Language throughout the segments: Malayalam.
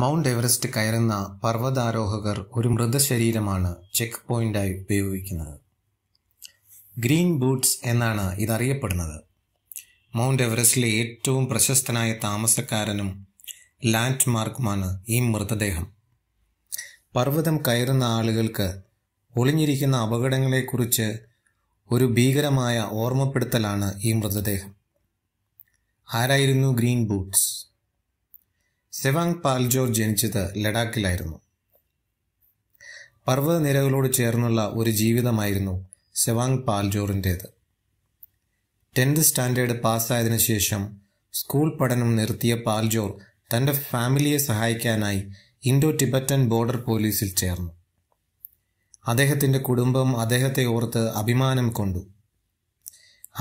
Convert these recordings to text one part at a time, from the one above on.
മൗണ്ട് എവറസ്റ്റ് കയറുന്ന പർവ്വതാരോഹകർ ഒരു മൃതശരീരമാണ് ചെക്ക് പോയിന്റായി ഉപയോഗിക്കുന്നത് ഗ്രീൻ ബൂട്ട്സ് എന്നാണ് ഇതറിയപ്പെടുന്നത് മൗണ്ട് എവറസ്റ്റിലെ ഏറ്റവും പ്രശസ്തനായ താമസക്കാരനും ലാൻഡ് മാർക്കുമാണ് ഈ മൃതദേഹം പർവ്വതം കയറുന്ന ആളുകൾക്ക് ഒളിഞ്ഞിരിക്കുന്ന അപകടങ്ങളെക്കുറിച്ച് ഒരു ഭീകരമായ ഓർമ്മപ്പെടുത്തലാണ് ഈ മൃതദേഹം ആരായിരുന്നു ഗ്രീൻ ബൂട്ട്സ് സെവാങ് പാൽജോർ ജനിച്ചത് ലഡാക്കിലായിരുന്നു പർവ്വതനിരകളോട് ചേർന്നുള്ള ഒരു ജീവിതമായിരുന്നു സെവാങ് പാൽജോറിൻ്റേത് ടെൻത്ത് സ്റ്റാൻഡേർഡ് പാസ്സായതിനു ശേഷം സ്കൂൾ പഠനം നിർത്തിയ പാൽജോർ തൻ്റെ ഫാമിലിയെ സഹായിക്കാനായി ഇൻഡോ ടിബറ്റൻ ബോർഡർ പോലീസിൽ ചേർന്നു അദ്ദേഹത്തിൻ്റെ കുടുംബം അദ്ദേഹത്തെ ഓർത്ത് അഭിമാനം കൊണ്ടു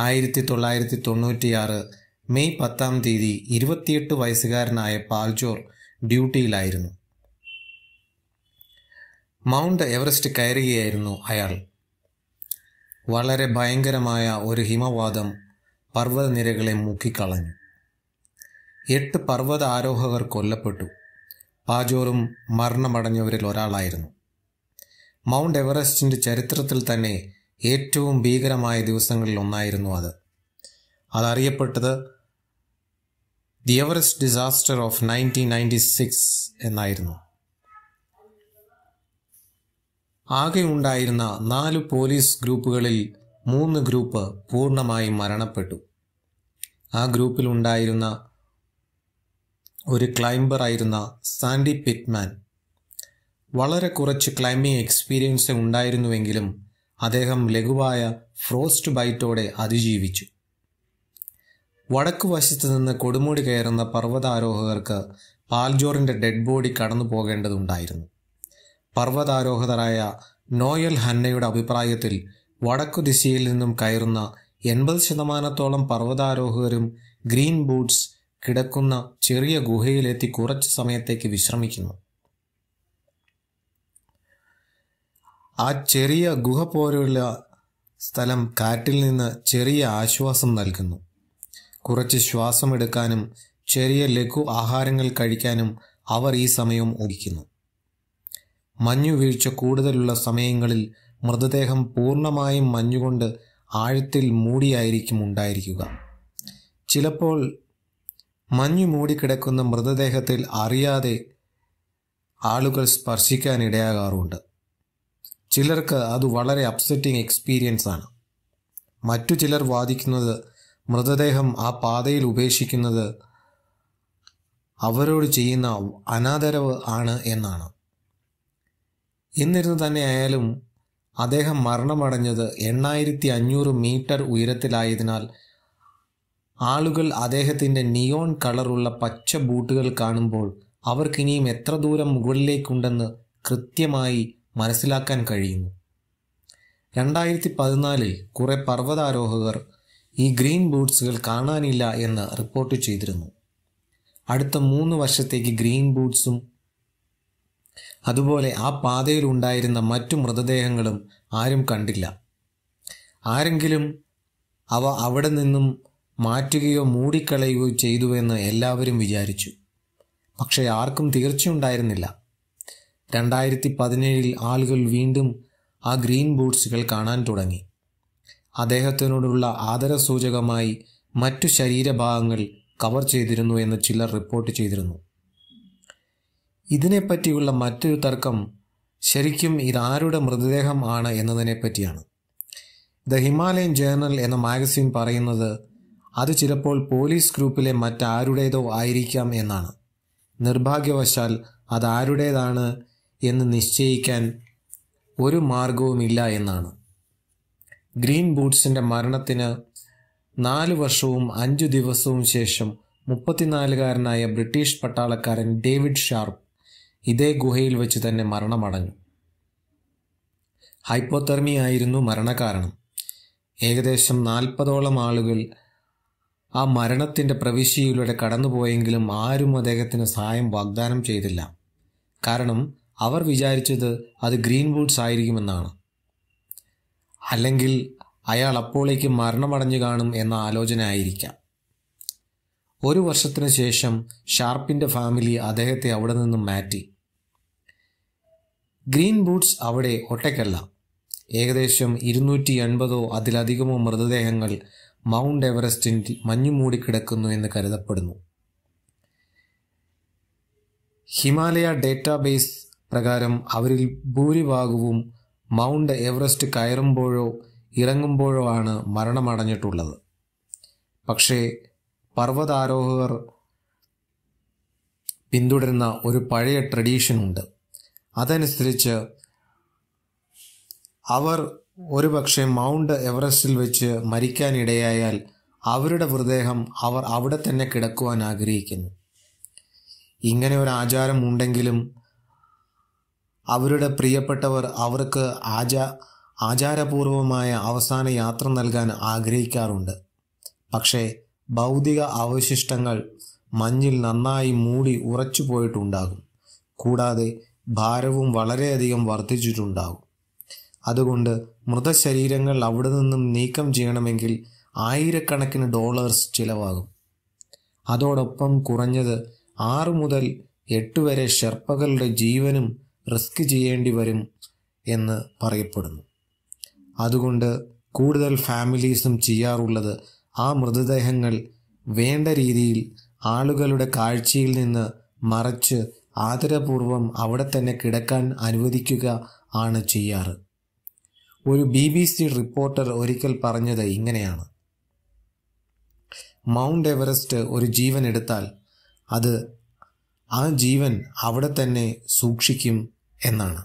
ആയിരത്തി തൊള്ളായിരത്തി തൊണ്ണൂറ്റിയാറ് മെയ് പത്താം തീയതി ഇരുപത്തിയെട്ട് വയസ്സുകാരനായ പാൽജോർ ഡ്യൂട്ടിയിലായിരുന്നു മൗണ്ട് എവറസ്റ്റ് കയറുകയായിരുന്നു അയാൾ വളരെ ഭയങ്കരമായ ഒരു ഹിമവാദം പർവ്വതനിരകളെ മുക്കിക്കളഞ്ഞു എട്ട് പർവ്വത ആരോഹകർ കൊല്ലപ്പെട്ടു പാജോറും മരണമടഞ്ഞവരിൽ ഒരാളായിരുന്നു മൗണ്ട് എവറസ്റ്റിൻ്റെ ചരിത്രത്തിൽ തന്നെ ഏറ്റവും ഭീകരമായ ദിവസങ്ങളിൽ ഒന്നായിരുന്നു അത് അതറിയപ്പെട്ടത് the Everest disaster of nineteen ninety six എന്നായിരുന്നു ആകെ ഉണ്ടായിരുന്ന നാല് പോലീസ് ഗ്രൂപ്പുകളിൽ മൂന്ന് ഗ്രൂപ്പ് പൂർണ്ണമായും മരണപ്പെട്ടു ആ ഗ്രൂപ്പിൽ ഉണ്ടായിരുന്ന ഒരു ക്ലൈംബറായിരുന്ന സാൻഡി പിറ്റ്മാൻ വളരെ കുറച്ച് ക്ലൈംബിംഗ് എക്സ്പീരിയൻസ് ഉണ്ടായിരുന്നുവെങ്കിലും അദ്ദേഹം ലഘുവായ ഫ്രോസ്റ്റ് ബൈറ്റോടെ അതിജീവിച്ചു വടക്കു വശത്ത് നിന്ന് കൊടുമുടി കയറുന്ന പർവ്വതാരോഹകർക്ക് പാൽജോറിൻ്റെ ഡെഡ് ബോഡി കടന്നു പോകേണ്ടതുണ്ടായിരുന്നു പർവ്വതാരോഹകരായ നോയൽ ഹന്നയുടെ അഭിപ്രായത്തിൽ വടക്കു ദിശയിൽ നിന്നും കയറുന്ന എൺപത് ശതമാനത്തോളം പർവ്വതാരോഹകരും ഗ്രീൻ ബൂട്ട്സ് കിടക്കുന്ന ചെറിയ ഗുഹയിലെത്തി കുറച്ച് സമയത്തേക്ക് വിശ്രമിക്കുന്നു ആ ചെറിയ ഗുഹ പോലുള്ള സ്ഥലം കാറ്റിൽ നിന്ന് ചെറിയ ആശ്വാസം നൽകുന്നു കുറച്ച് ശ്വാസമെടുക്കാനും ചെറിയ ലഘു ആഹാരങ്ങൾ കഴിക്കാനും അവർ ഈ സമയം ഉപയോഗിക്കുന്നു മഞ്ഞുവീഴ്ച കൂടുതലുള്ള സമയങ്ങളിൽ മൃതദേഹം പൂർണ്ണമായും മഞ്ഞുകൊണ്ട് ആഴത്തിൽ മൂടിയായിരിക്കും ഉണ്ടായിരിക്കുക ചിലപ്പോൾ മഞ്ഞു മൂടിക്കിടക്കുന്ന മൃതദേഹത്തിൽ അറിയാതെ ആളുകൾ സ്പർശിക്കാൻ ചിലർക്ക് അത് വളരെ അപ്സെറ്റിംഗ് എക്സ്പീരിയൻസ് ആണ് മറ്റു ചിലർ വാദിക്കുന്നത് മൃതദേഹം ആ പാതയിൽ ഉപേക്ഷിക്കുന്നത് അവരോട് ചെയ്യുന്ന അനാദരവ് ആണ് എന്നാണ് എന്നിരുന്നു തന്നെയായാലും അദ്ദേഹം മരണമടഞ്ഞത് എണ്ണായിരത്തി അഞ്ഞൂറ് മീറ്റർ ഉയരത്തിലായതിനാൽ ആളുകൾ അദ്ദേഹത്തിൻ്റെ നിയോൺ കളറുള്ള പച്ച ബൂട്ടുകൾ കാണുമ്പോൾ അവർക്കിനിയും എത്ര ദൂരം മുകളിലേക്കുണ്ടെന്ന് കൃത്യമായി മനസ്സിലാക്കാൻ കഴിയുന്നു രണ്ടായിരത്തി പതിനാലിൽ കുറെ പർവ്വതാരോഹകർ ഈ ഗ്രീൻ ബൂട്ട്സുകൾ കാണാനില്ല എന്ന് റിപ്പോർട്ട് ചെയ്തിരുന്നു അടുത്ത മൂന്ന് വർഷത്തേക്ക് ഗ്രീൻ ബൂട്ട്സും അതുപോലെ ആ പാതയിൽ ഉണ്ടായിരുന്ന മറ്റു മൃതദേഹങ്ങളും ആരും കണ്ടില്ല ആരെങ്കിലും അവ അവിടെ നിന്നും മാറ്റുകയോ മൂടിക്കളയുകയോ ചെയ്തുവെന്ന് എല്ലാവരും വിചാരിച്ചു പക്ഷേ ആർക്കും തീർച്ചയുണ്ടായിരുന്നില്ല രണ്ടായിരത്തി പതിനേഴിൽ ആളുകൾ വീണ്ടും ആ ഗ്രീൻ ബൂട്ട്സുകൾ കാണാൻ തുടങ്ങി അദ്ദേഹത്തിനോടുള്ള ആദരസൂചകമായി മറ്റു ശരീരഭാഗങ്ങൾ കവർ ചെയ്തിരുന്നു എന്ന് ചിലർ റിപ്പോർട്ട് ചെയ്തിരുന്നു ഇതിനെപ്പറ്റിയുള്ള മറ്റൊരു തർക്കം ശരിക്കും ഇതാരുടെ മൃതദേഹം ആണ് എന്നതിനെപ്പറ്റിയാണ് ദ ഹിമാലയൻ ജേർണൽ എന്ന മാഗസിൻ പറയുന്നത് അത് ചിലപ്പോൾ പോലീസ് ഗ്രൂപ്പിലെ മറ്റാരുടേതോ ആയിരിക്കാം എന്നാണ് നിർഭാഗ്യവശാൽ അതാരുടേതാണ് എന്ന് നിശ്ചയിക്കാൻ ഒരു മാർഗവുമില്ല എന്നാണ് ഗ്രീൻ ബൂട്ട്സിന്റെ മരണത്തിന് നാല് വർഷവും അഞ്ചു ദിവസവും ശേഷം മുപ്പത്തിനാലുകാരനായ ബ്രിട്ടീഷ് പട്ടാളക്കാരൻ ഡേവിഡ് ഷാർപ്പ് ഇതേ ഗുഹയിൽ വെച്ച് തന്നെ മരണമടഞ്ഞു ഹൈപ്പോതെർമി ആയിരുന്നു മരണകാരണം ഏകദേശം നാൽപ്പതോളം ആളുകൾ ആ മരണത്തിൻ്റെ പ്രവിശ്യയിലൂടെ കടന്നുപോയെങ്കിലും ആരും അദ്ദേഹത്തിന് സഹായം വാഗ്ദാനം ചെയ്തില്ല കാരണം അവർ വിചാരിച്ചത് അത് ഗ്രീൻ ബൂട്ട്സ് ആയിരിക്കുമെന്നാണ് അല്ലെങ്കിൽ അയാൾ അപ്പോളേക്ക് മരണമടഞ്ഞു കാണും എന്ന ആലോചന ആയിരിക്കാം ഒരു വർഷത്തിനു ശേഷം ഷാർപ്പിൻ്റെ ഫാമിലി അദ്ദേഹത്തെ അവിടെ നിന്നും മാറ്റി ഗ്രീൻ ബൂട്ട്സ് അവിടെ ഒറ്റയ്ക്കല്ല ഏകദേശം ഇരുന്നൂറ്റി എൺപതോ അതിലധികമോ മൃതദേഹങ്ങൾ മൗണ്ട് എവറസ്റ്റിൽ മഞ്ഞുമൂടി കിടക്കുന്നു എന്ന് കരുതപ്പെടുന്നു ഹിമാലയ ഡേറ്റാബേസ് പ്രകാരം അവരിൽ ഭൂരിഭാഗവും മൗണ്ട് എവറസ്റ്റ് കയറുമ്പോഴോ ഇറങ്ങുമ്പോഴോ ആണ് മരണമടഞ്ഞിട്ടുള്ളത് പക്ഷേ പർവ്വതാരോഹകർ പിന്തുടരുന്ന ഒരു പഴയ ട്രഡീഷനുണ്ട് അതനുസരിച്ച് അവർ ഒരുപക്ഷെ മൗണ്ട് എവറസ്റ്റിൽ വെച്ച് മരിക്കാനിടയായാൽ അവരുടെ മൃതദേഹം അവർ അവിടെ തന്നെ കിടക്കുവാൻ ആഗ്രഹിക്കുന്നു ഇങ്ങനെ ഒരു ആചാരം ഉണ്ടെങ്കിലും അവരുടെ പ്രിയപ്പെട്ടവർ അവർക്ക് ആചാ ആചാരപൂർവമായ അവസാന യാത്ര നൽകാൻ ആഗ്രഹിക്കാറുണ്ട് പക്ഷേ ഭൗതിക അവശിഷ്ടങ്ങൾ മഞ്ഞിൽ നന്നായി മൂടി ഉറച്ചു പോയിട്ടുണ്ടാകും കൂടാതെ ഭാരവും വളരെയധികം വർദ്ധിച്ചിട്ടുണ്ടാകും അതുകൊണ്ട് മൃതശരീരങ്ങൾ അവിടെ നിന്നും നീക്കം ചെയ്യണമെങ്കിൽ ആയിരക്കണക്കിന് ഡോളേഴ്സ് ചിലവാകും അതോടൊപ്പം കുറഞ്ഞത് ആറു മുതൽ എട്ട് വരെ ഷെർപ്പകളുടെ ജീവനും റിസ്ക് ചെയ്യേണ്ടി വരും എന്ന് പറയപ്പെടുന്നു അതുകൊണ്ട് കൂടുതൽ ഫാമിലീസും ചെയ്യാറുള്ളത് ആ മൃതദേഹങ്ങൾ വേണ്ട രീതിയിൽ ആളുകളുടെ കാഴ്ചയിൽ നിന്ന് മറച്ച് ആദരപൂർവം അവിടെ തന്നെ കിടക്കാൻ അനുവദിക്കുക ആണ് ചെയ്യാറ് ഒരു ബി ബി സി റിപ്പോർട്ടർ ഒരിക്കൽ പറഞ്ഞത് ഇങ്ങനെയാണ് മൗണ്ട് എവറസ്റ്റ് ഒരു ജീവൻ എടുത്താൽ അത് ആ ജീവൻ അവിടെ തന്നെ സൂക്ഷിക്കും എന്നാണ്